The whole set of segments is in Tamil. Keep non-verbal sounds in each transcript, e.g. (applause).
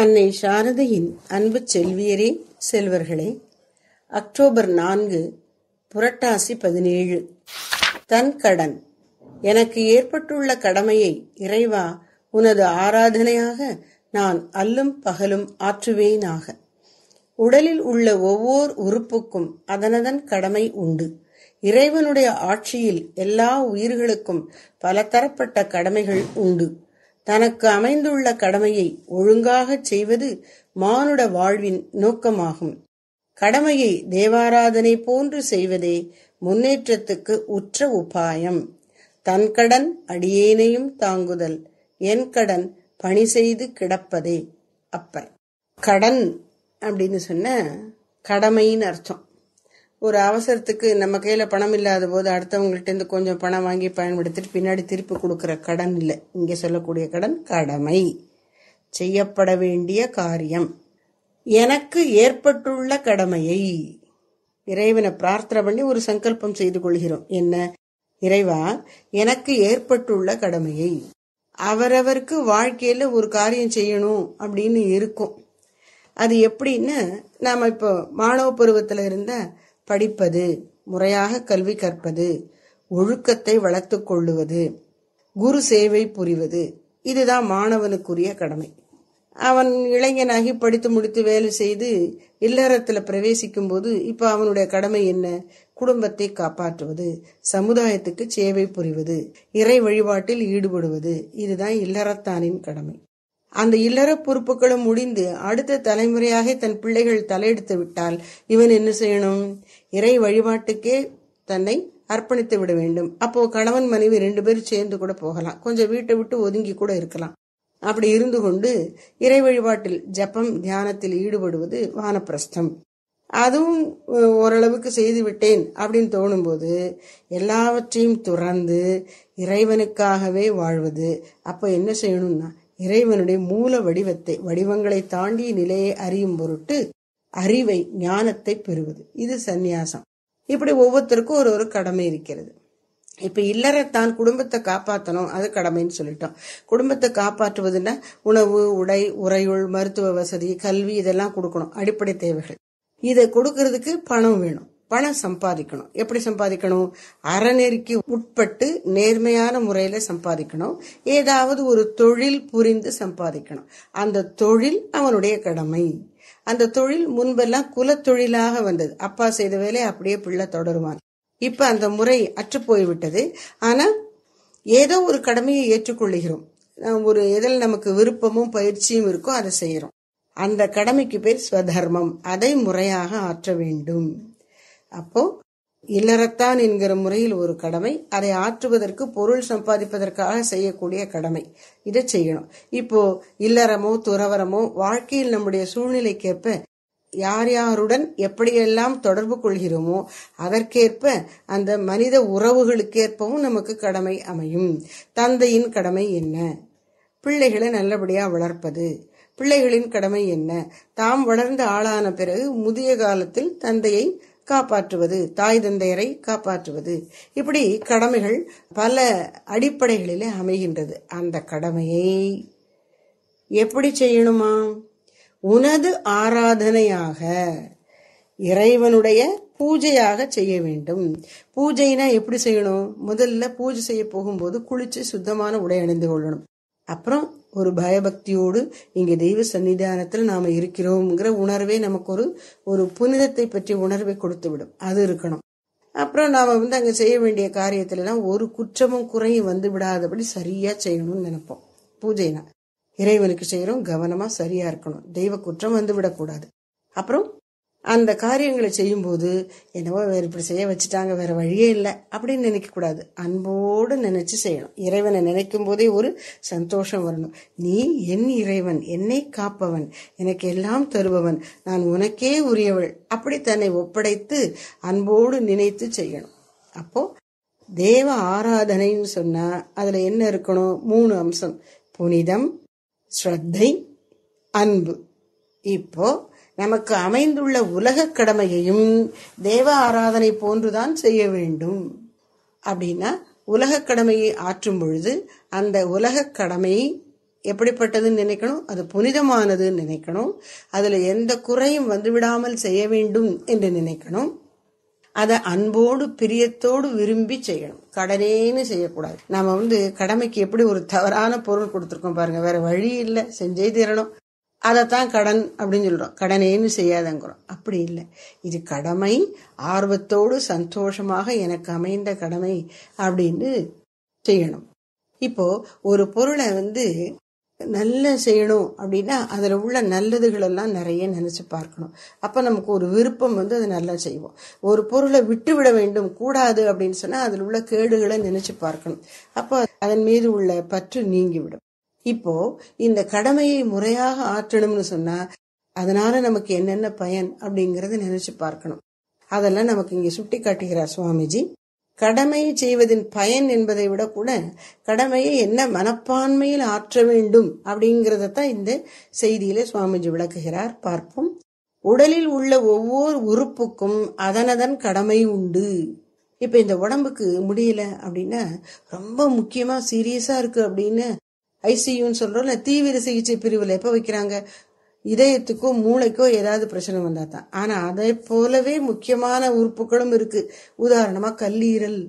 அன்னை சாரதையின் அன்பு செல்வியரே செல்வர்களே அக்டோபர் நான்கு புரட்டாசி பதினேழு தன் கடன் எனக்கு ஏற்பட்டுள்ள கடமையை இறைவா உனது ஆராதனையாக நான் அல்லும் பகலும் ஆற்றுவேனாக உடலில் உள்ள ஒவ்வொர் உறுப்புக்கும் அதனதன் கடமை உண்டு இறைவனுடைய ஆட்சியில் எல்லா உயிர்களுக்கும் பல தரப்பட்ட கடமைகள் உண்டு தனக்கு அமைந்துள்ள கடமையை ஒழுங்காகச் செய்வது மானுட வாழ்வின் நோக்கமாகும் கடமையை தேவாராதனை போன்று செய்வதே முன்னேற்றத்துக்கு உற்ற உபாயம் தன் கடன் அடியேனையும் தாங்குதல் என் கடன் பணி செய்து கிடப்பதே அப்பர் கடன் அப்படின்னு சொன்ன கடமைன்னு அர்த்தம் ஒரு அவசரத்துக்கு நம்ம கையில் பணம் இல்லாத போது அடுத்தவங்கள்ட்ட இருந்து கொஞ்சம் பணம் வாங்கி பயன்படுத்திட்டு பின்னாடி திருப்பி கொடுக்குற கடன் இல்லை இங்கே சொல்லக்கூடிய கடன் கடமை செய்யப்பட வேண்டிய காரியம் எனக்கு ஏற்பட்டுள்ள கடமையை இறைவனை பிரார்த்தனை பண்ணி ஒரு சங்கல்பம் செய்து கொள்கிறோம் என்ன இறைவா எனக்கு ஏற்பட்டுள்ள கடமையை அவரவருக்கு வாழ்க்கையில் ஒரு காரியம் செய்யணும் அப்படின்னு இருக்கும் அது எப்படின்னு நாம் இப்போ மாணவ பருவத்தில் இருந்தால் படிப்பது முறையாக கல்வி கற்பது ஒழுக்கத்தை வளர்த்து கொள்ளுவது குரு சேவை புரிவது இதுதான் மாணவனுக்குரிய கடமை அவன் இளைஞனாகி படித்து முடித்து வேலை செய்து இல்லறத்தில் பிரவேசிக்கும் போது இப்போ அவனுடைய கடமை என்ன குடும்பத்தை காப்பாற்றுவது சமுதாயத்துக்கு சேவை புரிவது இறை வழிபாட்டில் ஈடுபடுவது இதுதான் இல்லறத்தானின் கடமை அந்த இல்லற பொறுப்புகளும் முடிந்து அடுத்த தலைமுறையாக தன் பிள்ளைகள் தலையெடுத்து விட்டால் இவன் என்ன செய்யணும் இறை வழிபாட்டுக்கே தன்னை அர்ப்பணித்து விட வேண்டும் அப்போ கணவன் மனைவி ரெண்டு பேரும் சேர்ந்து கூட போகலாம் கொஞ்சம் வீட்டை விட்டு ஒதுங்கி கூட இருக்கலாம் அப்படி இருந்து கொண்டு இறை வழிபாட்டில் ஜப்பம் தியானத்தில் ஈடுபடுவது வானப்பிரஸ்தம் அதுவும் ஓரளவுக்கு செய்து விட்டேன் அப்படின்னு தோணும்போது எல்லாவற்றையும் துறந்து இறைவனுக்காகவே வாழ்வது அப்போ என்ன செய்யணும்னா இறைவனுடைய மூல வடிவத்தை வடிவங்களை தாண்டிய நிலையை அறியும் பொருட்டு அறிவை ஞானத்தை பெறுவது இது சந்நியாசம் இப்படி ஒவ்வொருத்தருக்கும் ஒரு ஒரு கடமை இருக்கிறது இப்போ இல்லறத்தான் குடும்பத்தை காப்பாற்றணும் அது கடமைன்னு சொல்லிட்டோம் குடும்பத்தை காப்பாற்றுவதுன்னா உணவு உடை உறையுள் மருத்துவ வசதி கல்வி இதெல்லாம் கொடுக்கணும் அடிப்படை தேவைகள் இதை கொடுக்கறதுக்கு பணம் வேணும் பணம் சம்பாதிக்கணும் எப்படி சம்பாதிக்கணும் அறநெறிக்கு உட்பட்டு நேர்மையான முறையில சம்பாதிக்கணும் ஏதாவது ஒரு தொழில் புரிந்து சம்பாதிக்கணும் அந்த தொழில் அவனுடைய கடமை அந்த தொழில் முன்பெல்லாம் குலத்தொழிலாக வந்தது அப்பா செய்த வேலை அப்படியே பிள்ளை தொடருவான் இப்ப அந்த முறை அற்று போய்விட்டது ஆனா ஏதோ ஒரு கடமையை ஏற்றுக்கொள்ளுகிறோம் ஒரு எதில் நமக்கு விருப்பமும் பயிற்சியும் இருக்கோ அதை செய்யறோம் அந்த கடமைக்கு பேர் ஸ்வதர்மம் அதை முறையாக ஆற்ற வேண்டும் அப்போ இல்லறத்தான் என்கிற முறையில் ஒரு கடமை அதை ஆற்றுவதற்கு பொருள் சம்பாதிப்பதற்காக செய்யக்கூடிய கடமை இதை செய்யணும் இப்போ இல்லறமோ துறவரமோ வாழ்க்கையில் நம்முடைய சூழ்நிலைக்கேற்ப யார் யாருடன் எப்படியெல்லாம் தொடர்பு கொள்கிறோமோ அதற்கேற்ப அந்த மனித உறவுகளுக்கேற்பவும் நமக்கு கடமை அமையும் தந்தையின் கடமை என்ன பிள்ளைகளை நல்லபடியாக வளர்ப்பது பிள்ளைகளின் கடமை என்ன தாம் வளர்ந்த ஆளான பிறகு முதிய காலத்தில் தந்தையை காப்பாற்றுவது தாய் தந்தையரை காப்பாற்றுவது இப்படி கடமைகள் பல அடிப்படைகளிலே அமைகின்றது அந்த கடமையை எப்படி செய்யணுமா உனது ஆராதனையாக இறைவனுடைய பூஜையாக செய்ய வேண்டும் பூஜைனா எப்படி செய்யணும் முதல்ல பூஜை செய்ய போகும்போது குளிச்சு சுத்தமான உடை அணிந்து கொள்ளணும் அப்புறம் ஒரு பயபக்தியோடு இங்கே தெய்வ சன்னிதானத்தில் நாம் இருக்கிறோங்கிற உணர்வே நமக்கு ஒரு ஒரு புனிதத்தை பற்றி உணர்வை கொடுத்து விடும் அது இருக்கணும் அப்புறம் நாம் வந்து அங்கே செய்ய வேண்டிய காரியத்திலலாம் ஒரு குற்றமும் குறையும் வந்து விடாதபடி சரியாக செய்யணும்னு நினைப்போம் பூஜைனா இறைவனுக்கு செய்கிறோம் கவனமாக சரியாக இருக்கணும் தெய்வ குற்றம் வந்து விடக்கூடாது அப்புறம் அந்த காரியங்களை செய்யும்போது என்னவோ வேறு இப்படி செய்ய வச்சுட்டாங்க வேறு வழியே இல்லை அப்படின்னு நினைக்கக்கூடாது அன்போடு நினச்சி செய்யணும் இறைவனை நினைக்கும் போதே ஒரு சந்தோஷம் வரணும் நீ என் இறைவன் என்னை காப்பவன் எனக்கு எல்லாம் தருபவன் நான் உனக்கே உரியவள் அப்படி தன்னை ஒப்படைத்து அன்போடு நினைத்து செய்யணும் அப்போது தேவ ஆராதனைன்னு சொன்னால் அதில் என்ன இருக்கணும் மூணு அம்சம் புனிதம் ஸ்ரத்தை அன்பு இப்போ நமக்கு அமைந்துள்ள உலக கடமையையும் தேவ ஆராதனை போன்றுதான் செய்ய வேண்டும் அப்படின்னா உலக கடமையை ஆற்றும் பொழுது அந்த உலக கடமை எப்படிப்பட்டதுன்னு நினைக்கணும் அது புனிதமானதுன்னு நினைக்கணும் அதில் எந்த குறையும் வந்துவிடாமல் செய்ய வேண்டும் என்று நினைக்கணும் அதை அன்போடு பிரியத்தோடு விரும்பி செய்யணும் கடனேன்னு செய்யக்கூடாது நம்ம வந்து கடமைக்கு எப்படி ஒரு தவறான பொருள் கொடுத்துருக்கோம் பாருங்க வேற வழி இல்லை செஞ்சே தீரணும் அதைத்தான் கடன் அப்படின்னு சொல்கிறோம் கடனேன்னு செய்யாதங்கிறோம் அப்படி இல்லை இது கடமை ஆர்வத்தோடு சந்தோஷமாக எனக்கு அமைந்த கடமை அப்படின்னு செய்யணும் இப்போ ஒரு பொருளை வந்து நல்ல செய்யணும் அப்படின்னா அதில் உள்ள நல்லதுகளெல்லாம் நிறைய நினச்சி பார்க்கணும் அப்போ நமக்கு ஒரு விருப்பம் வந்து அதை நல்லா செய்வோம் ஒரு பொருளை விட்டு விட வேண்டும் கூடாது அப்படின்னு சொன்னால் அதில் உள்ள கேடுகளை நினச்சி பார்க்கணும் அப்போ அதன் மீது உள்ள பற்று நீங்கிவிடும் இப்போ இந்த கடமையை முறையாக ஆற்றணும்னு சொன்னா அதனால நமக்கு என்னென்ன பயன் அப்படிங்கறத நினைச்சு பார்க்கணும் அதெல்லாம் நமக்கு இங்க சுட்டி காட்டுகிறார் சுவாமிஜி கடமையை செய்வதின் பயன் என்பதை விட கூட கடமையை என்ன மனப்பான்மையில் ஆற்ற வேண்டும் அப்படிங்கறதத்தான் இந்த செய்தியில சுவாமிஜி விளக்குகிறார் பார்ப்போம் உடலில் உள்ள ஒவ்வொரு உறுப்புக்கும் அதனதன் கடமை உண்டு இப்ப இந்த உடம்புக்கு முடியல அப்படின்னா ரொம்ப முக்கியமா சீரியஸா இருக்கு அப்படின்னு ஐசியூன்னு சொல்கிறோம்ல தீவிர சிகிச்சை பிரிவில் எப்போ வைக்கிறாங்க இதயத்துக்கோ மூளைக்கோ ஏதாவது பிரச்சனை வந்தால் தான் ஆனால் அதை போலவே முக்கியமான உறுப்புகளும் இருக்குது உதாரணமாக கல்லீரல்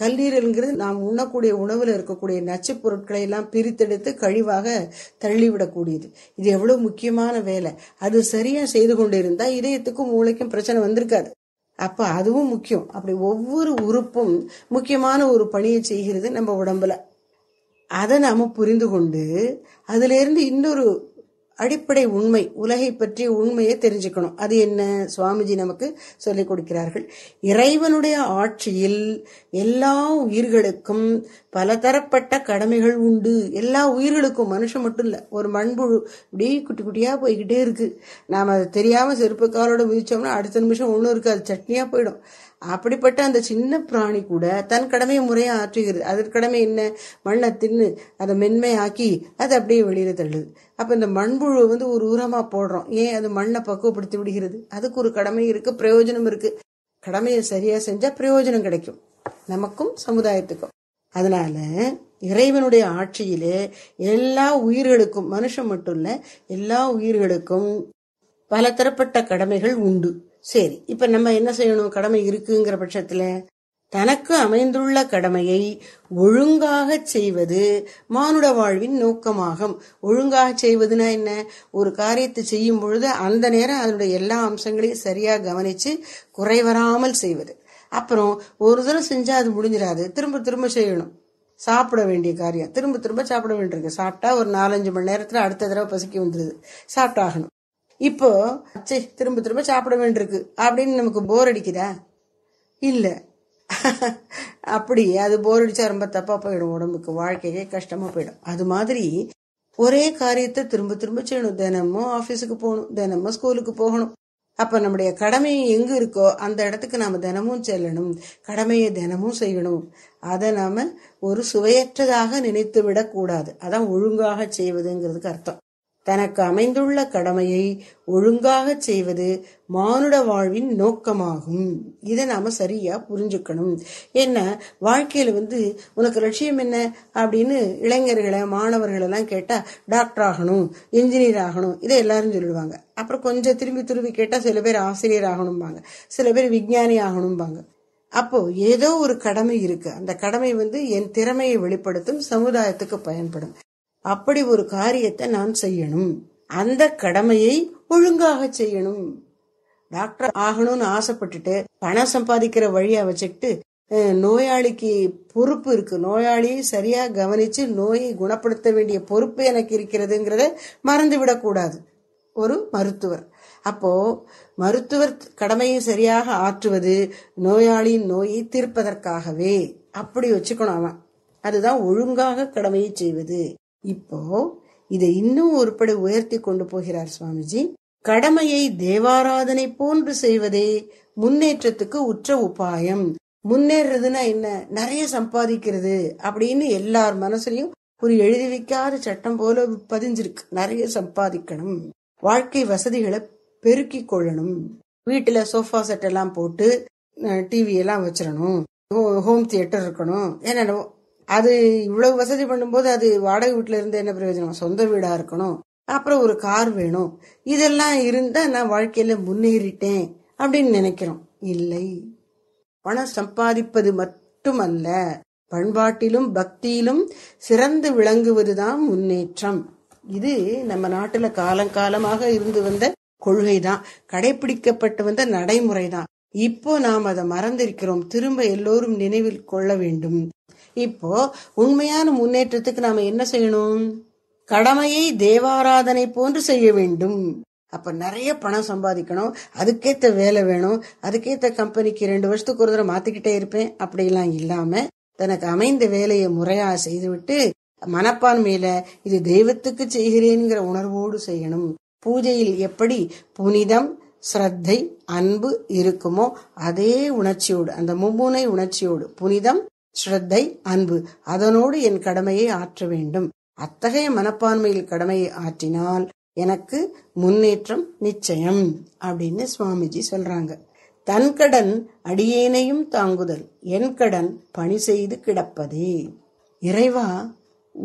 கல்லீரல்ங்கிறது நாம் உண்ணக்கூடிய உணவில் இருக்கக்கூடிய நச்சு பொருட்களை எல்லாம் பிரித்தெடுத்து கழிவாக தள்ளிவிடக்கூடியது இது எவ்வளோ முக்கியமான வேலை அது சரியாக செய்து கொண்டு இருந்தால் இதயத்துக்கும் மூளைக்கும் பிரச்சனை வந்திருக்காது அப்போ அதுவும் முக்கியம் அப்படி ஒவ்வொரு உறுப்பும் முக்கியமான ஒரு பணியை செய்கிறது நம்ம உடம்புல அதை நாம் புரிந்து கொண்டு அதிலிருந்து இன்னொரு அடிப்படை உண்மை உலகை பற்றிய உண்மையை தெரிஞ்சுக்கணும் அது என்ன சுவாமிஜி நமக்கு சொல்லிக் கொடுக்கிறார்கள் இறைவனுடைய ஆட்சியில் எல்லா உயிர்களுக்கும் பலதரப்பட்ட கடமைகள் உண்டு எல்லா உயிர்களுக்கும் மனுஷன் மட்டும் இல்லை ஒரு மண்புழு இப்படி குட்டி குட்டியாக போய்கிட்டே இருக்குது நாம் அது தெரியாமல் செருப்புக்காரோட முயற்சோம்னா அடுத்த நிமிஷம் ஒன்றும் இருக்காது சட்னியாக போயிடும் அப்படிப்பட்ட அந்த சின்ன பிராணி கூட தன் கடமையை முறையாக ஆற்றுகிறது அதன் கடமை என்ன மண்ணை தின்னு அதை மென்மையாக்கி அதை அப்படியே வெளியில் தள்ளுது அப்போ இந்த மண்புழு வந்து ஒரு உரமாக போடுறோம் ஏன் அது மண்ணை பக்குவப்படுத்தி விடுகிறது அதுக்கு ஒரு கடமை இருக்குது பிரயோஜனம் இருக்குது கடமையை சரியாக செஞ்சால் பிரயோஜனம் கிடைக்கும் நமக்கும் சமுதாயத்துக்கும் அதனால இறைவனுடைய ஆட்சியிலே எல்லா உயிர்களுக்கும் மனுஷன் மட்டும் இல்லை எல்லா உயிர்களுக்கும் பலதரப்பட்ட கடமைகள் உண்டு சரி இப்ப நம்ம என்ன செய்யணும் கடமை இருக்குங்கிற பட்சத்துல தனக்கு அமைந்துள்ள கடமையை ஒழுங்காக செய்வது மானுட வாழ்வின் நோக்கமாகும் ஒழுங்காக செய்வதுனா என்ன ஒரு காரியத்தை செய்யும் பொழுது அந்த நேரம் அதனுடைய எல்லா அம்சங்களையும் சரியாக கவனிச்சு குறைவராமல் செய்வது அப்புறம் ஒரு தடவை செஞ்சா அது முடிஞ்சிடாது திரும்ப திரும்ப செய்யணும் சாப்பிட வேண்டிய காரியம் திரும்ப திரும்ப சாப்பிட வேண்டியிருக்கு சாப்பிட்டா ஒரு நாலஞ்சு மணி நேரத்துல அடுத்த தடவை பசிக்கி வந்துடுது சாப்பிட்டாகணும் இப்போ சே திரும்ப திரும்ப சாப்பிட வேண்டியிருக்கு அப்படின்னு நமக்கு போர் அடிக்குதா இல்லை (laughs) அப்படி அது போர் அடிச்சா ரொம்ப தப்பா போயிடும் உடம்புக்கு வாழ்க்கையே கஷ்டமா போயிடும் அது மாதிரி ஒரே காரியத்தை திரும்ப திரும்ப செய்யணும் தினமும் ஆஃபீஸுக்கு போகணும் தினமும் ஸ்கூலுக்கு போகணும் அப்ப நம்முடைய கடமை எங்க இருக்கோ அந்த இடத்துக்கு நாம தினமும் செல்லணும் கடமையை தினமும் செய்யணும் அதை நாம ஒரு சுவையற்றதாக நினைத்து விடக்கூடாது அதான் ஒழுங்காக செய்வதுங்கிறதுக்கு அர்த்தம் தனக்கு அமைந்துள்ள கடமையை ஒழுங்காக செய்வது மானுட வாழ்வின் நோக்கமாகும் இதை நாம் சரியாக புரிஞ்சுக்கணும் என்ன வாழ்க்கையில் வந்து உனக்கு லட்சியம் என்ன அப்படின்னு இளைஞர்களை மாணவர்களெல்லாம் கேட்டால் டாக்டர் ஆகணும் இன்ஜினியர் ஆகணும் இதை எல்லாரும் சொல்லுவாங்க அப்புறம் கொஞ்சம் திரும்பி திரும்பி கேட்டால் சில பேர் ஆசிரியர் ஆகணும்பாங்க சில பேர் விஞ்ஞானி ஆகணும்பாங்க அப்போ ஏதோ ஒரு கடமை இருக்கு அந்த கடமை வந்து என் திறமையை வெளிப்படுத்தும் சமுதாயத்துக்கு பயன்படும் அப்படி ஒரு காரியத்தை நான் செய்யணும் அந்த கடமையை ஒழுங்காக செய்யணும் டாக்டர் ஆகணும்னு ஆசைப்பட்டுட்டு பணம் சம்பாதிக்கிற வழியா வச்சுக்கிட்டு நோயாளிக்கு பொறுப்பு இருக்கு நோயாளியை சரியா கவனிச்சு நோயை குணப்படுத்த வேண்டிய பொறுப்பு எனக்கு இருக்கிறதுங்கிறத மறந்து விடக்கூடாது ஒரு மருத்துவர் அப்போ மருத்துவர் கடமையை சரியாக ஆற்றுவது நோயாளியின் நோயை தீர்ப்பதற்காகவே அப்படி வச்சுக்கணும் அவன் அதுதான் ஒழுங்காக கடமையை செய்வது இப்போ இதை இன்னும் ஒருபடி உயர்த்தி கொண்டு போகிறார் சுவாமிஜி கடமையை தேவாராதனை போன்று செய்வதே முன்னேற்றத்துக்கு உற்ற உபாயம் முன்னேறதுன்னா என்ன நிறைய சம்பாதிக்கிறது அப்படின்னு எல்லார் மனசுலயும் ஒரு எழுதி வைக்காத சட்டம் போல பதிஞ்சிருக்கு நிறைய சம்பாதிக்கணும் வாழ்க்கை வசதிகளை பெருக்கி கொள்ளணும் வீட்டுல சோஃபா செட் எல்லாம் போட்டு டிவி எல்லாம் வச்சிடணும் ஹோம் தியேட்டர் இருக்கணும் என்னென்னவோ அது இவ்வளவு வசதி பண்ணும்போது அது வாடகை வீட்டுல இருந்து என்ன பிரயோஜனம் சொந்த வீடாக இருக்கணும் அப்புறம் ஒரு கார் வேணும் இதெல்லாம் இருந்தால் நான் வாழ்க்கையில் முன்னேறிட்டேன் அப்படின்னு நினைக்கிறோம் இல்லை பணம் சம்பாதிப்பது மட்டுமல்ல பண்பாட்டிலும் பக்தியிலும் சிறந்து விளங்குவதுதான் முன்னேற்றம் இது நம்ம நாட்டுல காலங்காலமாக இருந்து வந்த கொள்கை தான் கடைபிடிக்கப்பட்டு வந்த நடைமுறை தான் இப்போ நாம் அதை மறந்திருக்கிறோம் திரும்ப எல்லோரும் நினைவில் கொள்ள வேண்டும் இப்போ உண்மையான முன்னேற்றத்துக்கு நாம என்ன செய்யணும் கடமையை தேவாராதனை போன்று செய்ய வேண்டும் அப்ப நிறைய பணம் சம்பாதிக்கணும் அதுக்கேத்த வேலை வேணும் அதுக்கேத்த கம்பெனிக்கு ரெண்டு வருஷத்துக்கு ஒரு தடவை மாத்திக்கிட்டே இருப்பேன் அப்படிலாம் இல்லாம தனக்கு அமைந்த வேலையை முறையா செய்துவிட்டு மனப்பான்மையில இது தெய்வத்துக்கு செய்கிறேன்கிற உணர்வோடு செய்யணும் பூஜையில் எப்படி புனிதம் ஸ்ரத்தை அன்பு இருக்குமோ அதே உணர்ச்சியோடு அந்த மும்முனை உணர்ச்சியோடு புனிதம் ஸ்ரத்தை அன்பு அதனோடு என் கடமையை ஆற்ற வேண்டும் அத்தகைய மனப்பான்மையில் கடமையை ஆற்றினால் எனக்கு முன்னேற்றம் நிச்சயம் அப்படின்னு சுவாமிஜி சொல்றாங்க தன் கடன் அடியேனையும் தாங்குதல் என் கடன் பணி செய்து கிடப்பதே இறைவா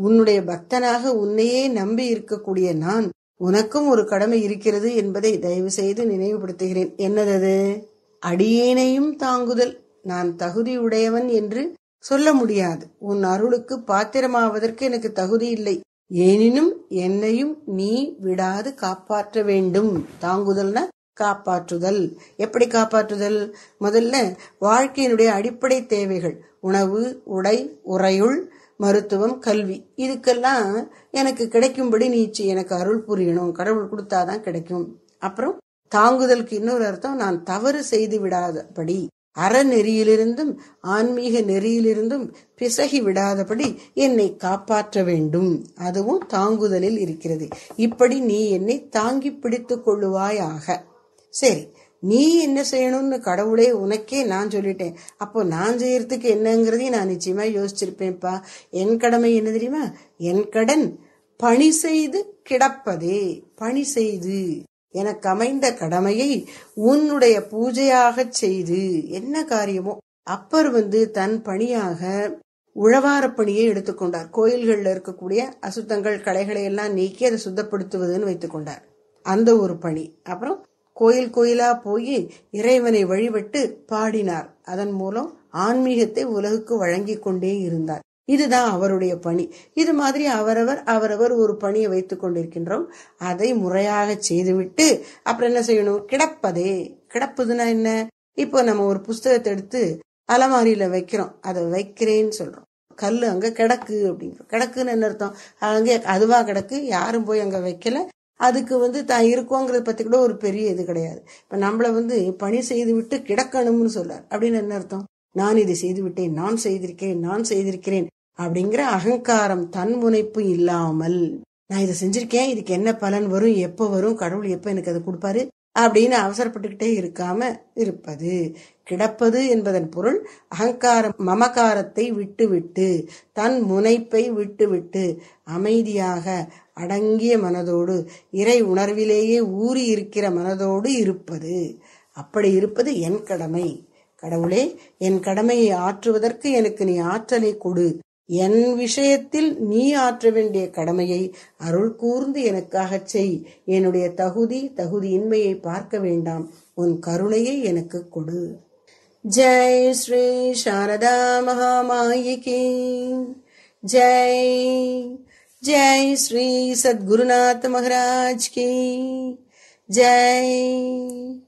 உன்னுடைய பக்தனாக உன்னையே நம்பி இருக்கக்கூடிய நான் உனக்கும் ஒரு கடமை இருக்கிறது என்பதை தயவு செய்து நினைவுபடுத்துகிறேன் என்னதது அடியேனையும் தாங்குதல் நான் தகுதி உடையவன் என்று சொல்ல முடியாது உன் அருளுக்கு பாத்திரமாவதற்கு எனக்கு தகுதி இல்லை எனினும் என்னையும் நீ விடாது காப்பாற்ற வேண்டும் தாங்குதல்னா காப்பாற்றுதல் எப்படி காப்பாற்றுதல் முதல்ல வாழ்க்கையினுடைய அடிப்படை தேவைகள் உணவு உடை உறையுள் மருத்துவம் கல்வி இதுக்கெல்லாம் எனக்கு கிடைக்கும்படி நீச்சு எனக்கு அருள் புரியணும் கடவுள் கொடுத்தாதான் கிடைக்கும் அப்புறம் தாங்குதலுக்கு இன்னொரு அர்த்தம் நான் தவறு செய்து விடாதபடி அறநெறியிலிருந்தும் ஆன்மீக நெறியிலிருந்தும் பிசகி விடாதபடி என்னை காப்பாற்ற வேண்டும் அதுவும் தாங்குதலில் இருக்கிறது இப்படி நீ என்னை தாங்கி பிடித்து கொள்ளுவாயாக சரி நீ என்ன செய்யணும்னு கடவுளே உனக்கே நான் சொல்லிட்டேன் அப்போ நான் செய்யறதுக்கு என்னங்கிறதையும் நான் நிச்சயமா யோசிச்சிருப்பேன்ப்பா என் கடமை என்ன தெரியுமா என் கடன் பணி செய்து கிடப்பதே பணி செய்து எனக்கு அமைந்த கடமையை உன்னுடைய பூஜையாக செய்து என்ன காரியமோ அப்பர் வந்து தன் பணியாக உழவார பணியை எடுத்துக்கொண்டார் கோயில்களில் இருக்கக்கூடிய அசுத்தங்கள் கலைகளை எல்லாம் நீக்கி அதை சுத்தப்படுத்துவதுன்னு வைத்துக்கொண்டார் அந்த ஒரு பணி அப்புறம் கோயில் கோயிலா போய் இறைவனை வழிபட்டு பாடினார் அதன் மூலம் ஆன்மீகத்தை உலகுக்கு வழங்கி கொண்டே இருந்தார் இதுதான் அவருடைய பணி இது மாதிரி அவரவர் அவரவர் ஒரு பணியை வைத்துக் கொண்டிருக்கின்றோம் அதை முறையாக செய்துவிட்டு அப்புறம் என்ன செய்யணும் கிடப்பதே கிடப்புதுன்னா என்ன இப்போ நம்ம ஒரு புஸ்தகத்தை எடுத்து அலமாரியில வைக்கிறோம் அதை வைக்கிறேன்னு சொல்றோம் கல் அங்க கிடக்கு அப்படிங்கிறோம் கிடக்குன்னு என்ன அர்த்தம் அங்கே அதுவா கிடக்கு யாரும் போய் அங்க வைக்கல அதுக்கு வந்து தான் இருக்கோங்கிறத பற்றி கூட ஒரு பெரிய இது கிடையாது இப்போ நம்மளை வந்து பணி செய்து விட்டு கிடக்கணும்னு சொல்லார் அப்படின்னு என்ன அர்த்தம் நான் இதை செய்து விட்டேன் நான் செய்திருக்கேன் நான் செய்திருக்கிறேன் அப்படிங்கிற அகங்காரம் தன்முனைப்பு இல்லாமல் நான் இதை செஞ்சிருக்கேன் இதுக்கு என்ன பலன் வரும் எப்போ வரும் கடவுள் எப்போ எனக்கு அதை கொடுப்பாரு அப்படின்னு அவசரப்பட்டுக்கிட்டே இருக்காம இருப்பது கிடப்பது என்பதன் பொருள் அகங்கார மமகாரத்தை விட்டுவிட்டு தன் முனைப்பை விட்டுவிட்டு அமைதியாக அடங்கிய மனதோடு இறை உணர்விலேயே ஊறி இருக்கிற மனதோடு இருப்பது அப்படி இருப்பது என் கடமை கடவுளே என் கடமையை ஆற்றுவதற்கு எனக்கு நீ ஆற்றலை கொடு என் விஷயத்தில் நீ ஆற்ற வேண்டிய கடமையை அருள் கூர்ந்து எனக்காகச் செய் என்னுடைய தகுதி தகுதியின்மையை பார்க்க வேண்டாம் உன் கருணையை எனக்கு கொடு ஜெய் ஸ்ரீ சாரதா மகாமாயிகி ஜெய் ஜெய் ஸ்ரீ சத்குருநாத் மகராஜ் கி ஜெய்